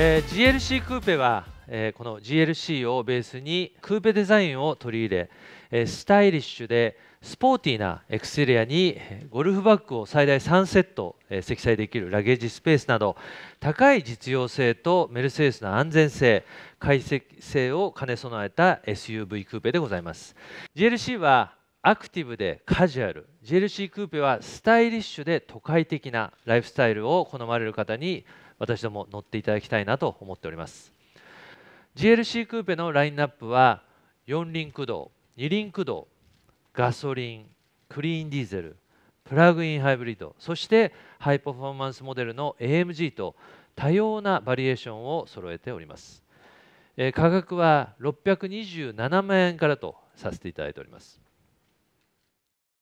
えー、GLC クーペは、えー、この GLC をベースにクーペデザインを取り入れ、えー、スタイリッシュでスポーティーなエクセリアにゴルフバッグを最大3セット、えー、積載できるラゲージスペースなど高い実用性とメルセデスの安全性解析性を兼ね備えた SUV クーペでございます GLC はアクティブでカジュアル GLC クーペはスタイリッシュで都会的なライフスタイルを好まれる方に私ども乗っていただきたいなと思っております GLC クーペのラインナップは4輪駆動2輪駆動ガソリンクリーンディーゼルプラグインハイブリッドそしてハイパフォーマンスモデルの AMG と多様なバリエーションを揃えております、え価格は627万円からとさせていただいております